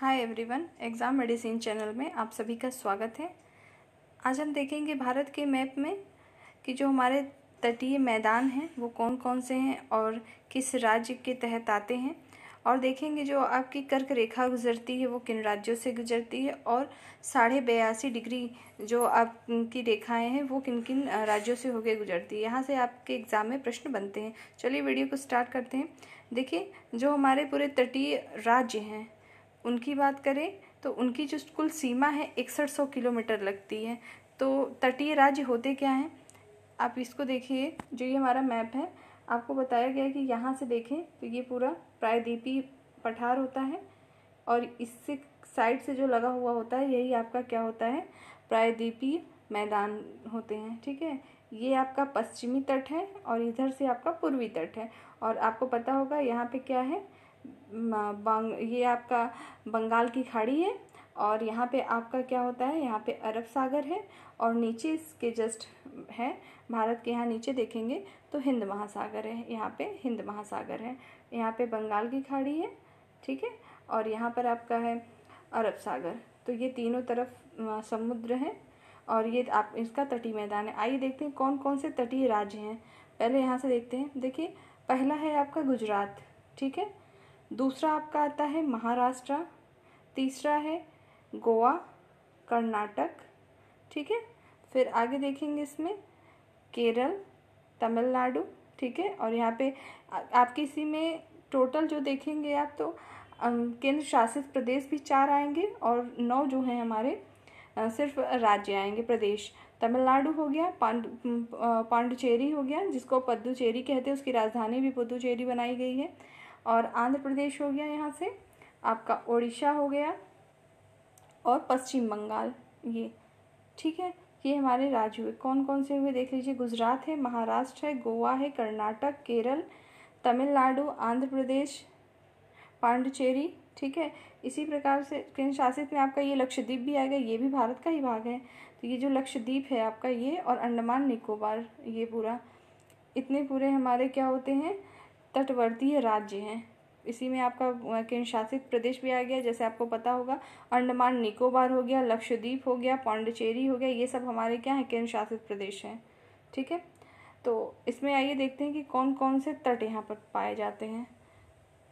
हाय everyone exam medicine channel में आप सभी का स्वागत है आज हम देखेंगे भारत के मैप में कि जो हमारे तटीय मैदान हैं वो कौन कौन से हैं और किस राज्य के तहत आते हैं और देखेंगे जो आपकी कर्क रेखा गुजरती है वो किन राज्यों से गुजरती है और साढ़े बयासी डिग्री जो आपकी रेखाएं हैं वो किन किन राज्यों से होकर गुजरती है यहाँ से आपके एग्ज़ाम में प्रश्न बनते हैं चलिए वीडियो को स्टार्ट करते हैं देखिए जो हमारे पूरे तटीय राज्य हैं उनकी बात करें तो उनकी जो कुल सीमा है इकसठ सौ किलोमीटर लगती है तो तटीय राज्य होते क्या हैं आप इसको देखिए जो ये हमारा मैप है आपको बताया गया है कि यहाँ से देखें तो ये पूरा प्रायद्वीपी पठार होता है और इससे साइड से जो लगा हुआ होता है यही आपका क्या होता है प्रायद्वीपी मैदान होते हैं ठीक है ये आपका पश्चिमी तट है और इधर से आपका पूर्वी तट है और आपको पता होगा यहाँ पे क्या है बंग ये आपका बंगाल की खाड़ी है और यहाँ पे आपका क्या होता है यहाँ पे अरब सागर है और नीचे इसके जस्ट है भारत के यहाँ नीचे देखेंगे तो हिंद महासागर है यहाँ पे हिंद महासागर है यहाँ पे बंगाल की खाड़ी है ठीक है और यहाँ पर आपका है अरब सागर तो ये तीनों तरफ समुद्र है और ये आप इसका तटीय मैदान है आइए देखते हैं कौन कौन से तटीय राज्य हैं पहले यहाँ से देखते हैं देखिए पहला है आपका गुजरात ठीक है दूसरा आपका आता है महाराष्ट्र तीसरा है गोवा कर्नाटक ठीक है फिर आगे देखेंगे इसमें केरल तमिलनाडु ठीक है और यहाँ पे आप किसी में टोटल जो देखेंगे आप तो केंद्र शासित प्रदेश भी चार आएंगे और नौ जो हैं हमारे सिर्फ राज्य आएंगे प्रदेश तमिलनाडु हो गया पांडु पांडुचेरी हो गया जिसको पद्दुचेरी कहते हैं उसकी राजधानी भी पुदुचेरी बनाई गई है और आंध्र प्रदेश हो गया यहाँ से आपका उड़ीसा हो गया और पश्चिम बंगाल ये ठीक है ये हमारे राज्य हुए कौन कौन से हुए देख लीजिए गुजरात है महाराष्ट्र है गोवा है कर्नाटक केरल तमिलनाडु आंध्र प्रदेश पांडुचेरी ठीक है इसी प्रकार से केंद्र शासित में आपका ये लक्षद्वीप भी आएगा ये भी भारत का ही भाग है तो ये जो लक्षद्वीप है आपका ये और अंडमान निकोबार ये पूरा इतने पूरे हमारे क्या होते हैं तटवर्तीय राज्य हैं इसी में आपका केंद्र शासित प्रदेश भी आ गया जैसे आपको पता होगा अंडमान निकोबार हो गया लक्षद्वीप हो गया पौंडचेरी हो गया ये सब हमारे क्या हैं केंद्र शासित प्रदेश हैं ठीक है तो इसमें आइए देखते हैं कि कौन कौन से तट यहाँ पर पाए जाते हैं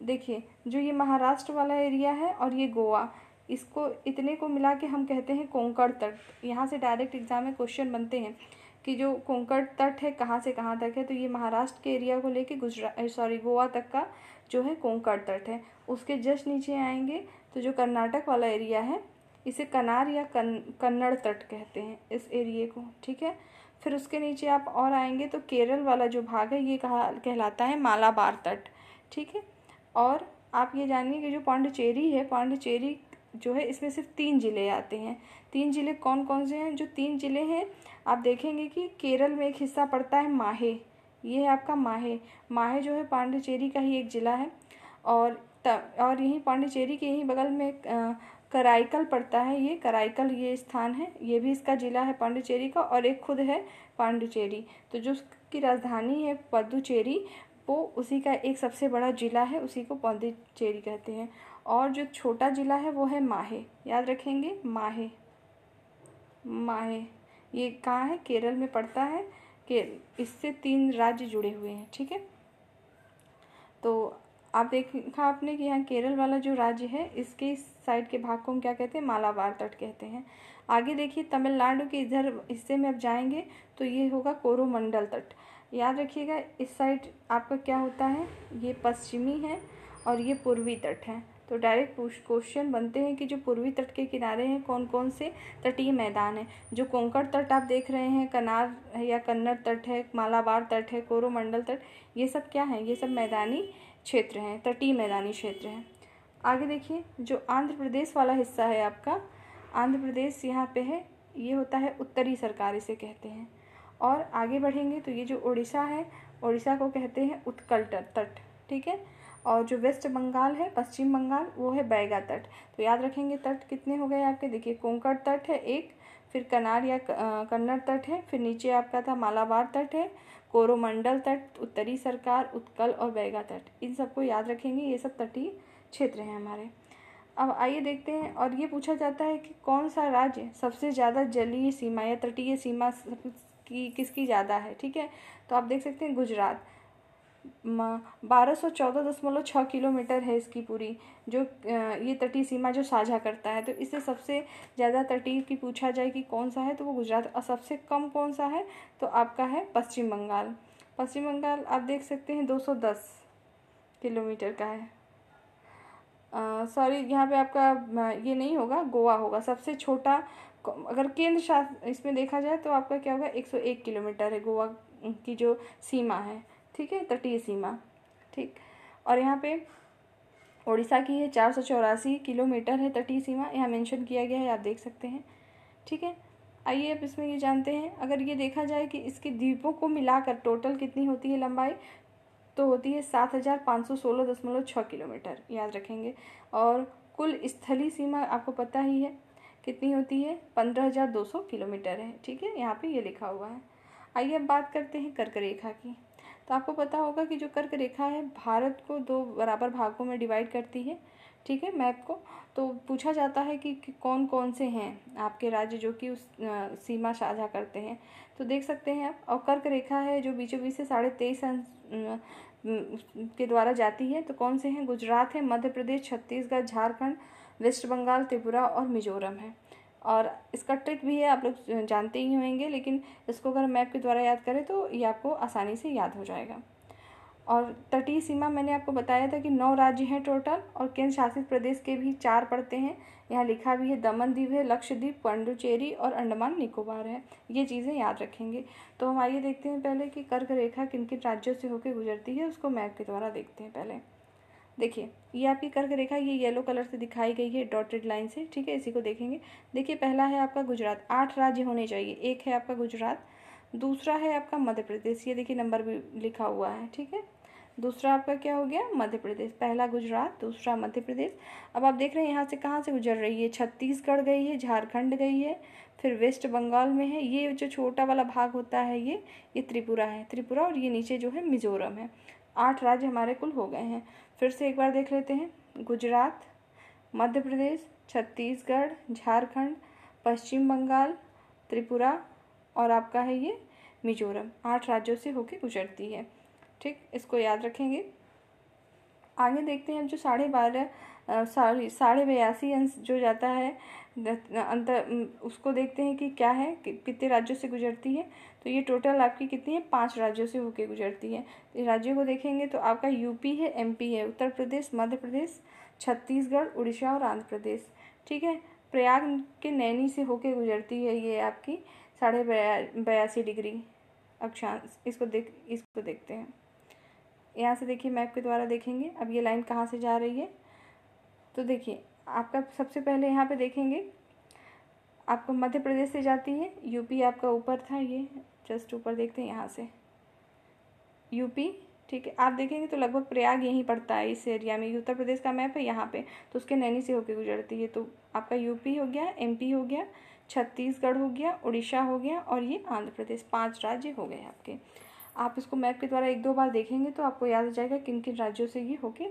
देखिए जो ये महाराष्ट्र वाला एरिया है और ये गोवा इसको इतने को मिला के हम कहते हैं कोंकण तट यहाँ से डायरेक्ट एग्जाम में क्वेश्चन बनते हैं कि जो कोंकण तट है कहाँ से कहाँ तक है तो ये महाराष्ट्र के एरिया को लेके गुजरात सॉरी गोवा तक का जो है कोंकण तट है उसके जस्ट नीचे आएंगे तो जो कर्नाटक वाला एरिया है इसे कनार या कन, कन्नड़ तट कहते हैं इस एरिए को ठीक है फिर उसके नीचे आप और आएंगे तो केरल वाला जो भाग है ये कहा कहलाता है मालाबार तट ठीक है और आप ये जानिए कि जो पांडिचेरी है पांडिचेरी जो है इसमें सिर्फ तीन ज़िले आते हैं तीन ज़िले कौन कौन से हैं जो तीन ज़िले हैं आप देखेंगे कि केरल में एक हिस्सा पड़ता है माहे ये है आपका माहे माहे जो है पांडिचेरी का ही एक ज़िला है और तब और यहीं पांडिचेरी के यहीं बगल में कराइकल पड़ता है ये कराइकल ये स्थान है ये भी इसका ज़िला है पांडिचेरी का और एक खुद है पांडिचेरी तो जो उसकी राजधानी है पदुचेरी वो उसी का एक सबसे बड़ा ज़िला है उसी को पौंदीचेरी कहते हैं और जो छोटा ज़िला है वो है माहे याद रखेंगे माहे माहे ये कहाँ है केरल में पड़ता है के इससे तीन राज्य जुड़े हुए हैं ठीक है तो आप देखा आपने कि यहाँ केरल वाला जो राज्य है इसके इस साइड के भाग को हम क्या कहते हैं मालाबार तट कहते हैं आगे देखिए तमिलनाडु के इधर हिस्से में अब जाएंगे तो ये होगा कोरोमंडल तट याद रखिएगा इस साइड आपका क्या होता है ये पश्चिमी है और ये पूर्वी तट है तो डायरेक्ट क्वेश्चन बनते हैं कि जो पूर्वी तट के किनारे हैं कौन कौन से तटीय मैदान हैं जो कोंकण तट आप देख रहे हैं कनार है या कन्नड़ तट है मालाबार तट है कोरोमंडल तट ये सब क्या है ये सब मैदानी क्षेत्र हैं तटीय मैदानी क्षेत्र हैं आगे देखिए जो आंध्र प्रदेश वाला हिस्सा है आपका आंध्र प्रदेश यहाँ पे है ये होता है उत्तरी सरकार इसे कहते हैं और आगे बढ़ेंगे तो ये जो उड़ीसा है उड़ीसा को कहते हैं उत्कल तट ठीक है और जो वेस्ट बंगाल है पश्चिम बंगाल वो है बैगा तट तो याद रखेंगे तट कितने हो गए आपके देखिए कोंकण तट है एक फिर कनार या कन्नड़ तट है फिर नीचे आपका था मालाबार तट है कोरोमंडल तट उत्तरी सरकार उत्कल और बैगा तट इन सबको याद रखेंगे ये सब तटीय क्षेत्र हैं हमारे अब आइए देखते हैं और ये पूछा जाता है कि कौन सा राज्य सबसे ज़्यादा जलीय सीमा या तटीय सीमा कि किसकी ज़्यादा है ठीक है तो आप देख सकते हैं गुजरात बारह सौ चौदह दशमलव छः किलोमीटर है इसकी पूरी जो ये तटीय सीमा जो साझा करता है तो इससे सबसे ज़्यादा तटीय की पूछा जाए कि कौन सा है तो वो गुजरात और सबसे कम कौन सा है तो आपका है पश्चिम बंगाल पश्चिम बंगाल आप देख सकते हैं दो सौ दस किलोमीटर का है सॉरी यहाँ पे आपका ये नहीं होगा गोवा होगा सबसे छोटा अगर केंद्र शासित इसमें देखा जाए तो आपका क्या होगा 101 किलोमीटर है गोवा की जो सीमा है ठीक है तटीय सीमा ठीक और यहाँ पे उड़ीसा की है चार सौ चौरासी किलोमीटर है तटीय सीमा यहाँ मेंशन किया गया है आप देख सकते हैं ठीक है आइए अब इसमें ये जानते हैं अगर ये देखा जाए कि इसके द्वीपों को मिलाकर टोटल कितनी होती है लंबाई तो होती है सात हज़ार पाँच सौ सोलह दशमलव छः किलोमीटर याद रखेंगे और कुल स्थली सीमा आपको पता ही है कितनी होती है पंद्रह हज़ार दो सौ किलोमीटर है ठीक है यहाँ पे ये लिखा हुआ है आइए अब बात करते हैं कर्क रेखा की तो आपको पता होगा कि जो कर्क रेखा है भारत को दो बराबर भागों में डिवाइड करती है ठीक है मैप को तो पूछा जाता है कि, कि कौन कौन से हैं आपके राज्य जो कि उस आ, सीमा साझा करते हैं तो देख सकते हैं आप और कर्क रेखा है जो बीचों बीच से साढ़े तेईस के द्वारा जाती है तो कौन से हैं गुजरात है मध्य प्रदेश छत्तीसगढ़ झारखंड वेस्ट बंगाल त्रिपुरा और मिजोरम है और इसका ट्रिक भी है आप लोग जानते ही होंगे लेकिन इसको अगर मैप के द्वारा याद करें तो ये आपको आसानी से याद हो जाएगा और तटीय सीमा मैंने आपको बताया था कि नौ राज्य हैं टोटल और केंद्र शासित प्रदेश के भी चार पड़ते हैं यहाँ लिखा भी है दमन द्वीप है लक्षद्वीप पांडुचेरी और अंडमान निकोबार है ये चीज़ें याद रखेंगे तो हम आइए देखते हैं पहले कि कर्क रेखा किन किन राज्यों से होकर गुजरती है उसको मैप के द्वारा देखते हैं पहले देखिए ये आपकी कर्क रेखा ये येलो कलर से दिखाई गई है डॉटेड लाइन से ठीक है इसी को देखेंगे देखिए पहला है आपका गुजरात आठ राज्य होने चाहिए एक है आपका गुजरात दूसरा है आपका मध्य प्रदेश ये देखिए नंबर भी लिखा हुआ है ठीक है दूसरा आपका क्या हो गया मध्य प्रदेश पहला गुजरात दूसरा मध्य प्रदेश अब आप देख रहे हैं यहाँ से कहाँ से गुजर रही है छत्तीसगढ़ गई है झारखंड गई है फिर वेस्ट बंगाल में है ये जो छोटा वाला भाग होता है ये ये त्रिपुरा है त्रिपुरा और ये नीचे जो है मिजोरम है आठ राज्य हमारे कुल हो गए हैं फिर से एक बार देख लेते हैं गुजरात मध्य प्रदेश छत्तीसगढ़ झारखंड पश्चिम बंगाल त्रिपुरा और आपका है ये मिजोरम आठ राज्यों से होके गुजरती है ठीक इसको याद रखेंगे आगे देखते हैं जो साढ़े बारह सॉरी साढ़े बयासी अंश जो जाता है अंतर उसको देखते हैं कि क्या है कि, कितने राज्यों से गुजरती है तो ये टोटल आपकी कितनी है पांच राज्यों से होके गुजरती है तो राज्यों को देखेंगे तो आपका यूपी है एमपी है उत्तर प्रदेश मध्य प्रदेश छत्तीसगढ़ उड़ीसा और आंध्र प्रदेश ठीक है प्रयाग के नैनी से होके गुजरती है ये आपकी साढ़े बयासी डिग्री अक्षांश इसको देख इसको देखते हैं यहाँ से देखिए मैप के द्वारा देखेंगे अब ये लाइन कहाँ से जा रही है तो देखिए आपका सबसे पहले यहाँ पे देखेंगे आपको मध्य प्रदेश से जाती है यूपी आपका ऊपर था ये जस्ट ऊपर देखते हैं यहाँ से यूपी ठीक है आप देखेंगे तो लगभग प्रयाग यहीं पड़ता है इस एरिया में उत्तर प्रदेश का मैप है यहाँ पे तो उसके नैनी से होकर गुजरती है तो आपका यूपी हो गया एमपी हो गया छत्तीसगढ़ हो गया उड़ीसा हो गया और ये आंध्र प्रदेश पांच राज्य हो गए आपके आप इसको मैप के द्वारा एक दो बार देखेंगे तो आपको याद हो जाएगा किन किन राज्यों से ये होके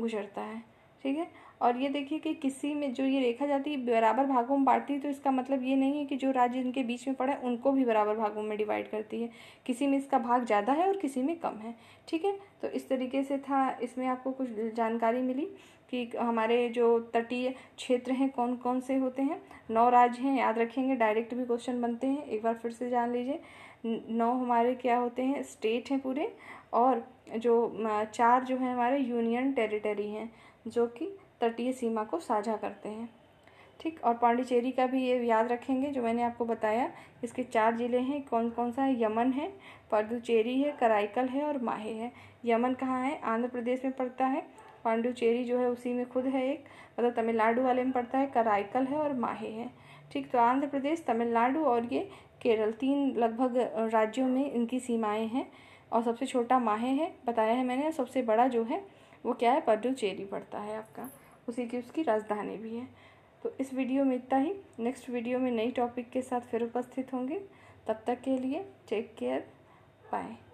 गुजरता है ठीक है और ये देखिए कि किसी में जो ये रेखा जाती है बराबर भागों में बांटती है तो इसका मतलब ये नहीं है कि जो राज्य इनके बीच में पड़ा है उनको भी बराबर भागों में डिवाइड करती है किसी में इसका भाग ज़्यादा है और किसी में कम है ठीक है तो इस तरीके से था इसमें आपको कुछ जानकारी मिली कि हमारे जो तटीय क्षेत्र हैं कौन कौन से होते हैं नौ राज्य हैं याद रखेंगे डायरेक्ट भी क्वेश्चन बनते हैं एक बार फिर से जान लीजिए नौ हमारे क्या होते हैं स्टेट हैं पूरे और जो चार जो हैं हमारे यूनियन टेरिटरी हैं जो कि तटीय सीमा को साझा करते हैं ठीक और पांडिचेरी का भी ये याद रखेंगे जो मैंने आपको बताया इसके चार ज़िले हैं कौन कौन सा है यमन है पांडुचेरी है कराइकल है और माहे है यमन कहाँ है आंध्र प्रदेश में पड़ता है पांडुचेरी जो है उसी में खुद है एक मतलब तमिलनाडु वाले में पड़ता है कराइकल है और माहे है ठीक तो आंध्र प्रदेश तमिलनाडु और ये केरल तीन लगभग राज्यों में इनकी सीमाएँ हैं और सबसे छोटा माहे है बताया है मैंने सबसे बड़ा जो है वो क्या है पडुचेरी पड़ता है आपका उसी की उसकी राजधानी भी है तो इस वीडियो में इतना ही नेक्स्ट वीडियो में नई टॉपिक के साथ फिर उपस्थित होंगे तब तक के लिए टेक केयर बाय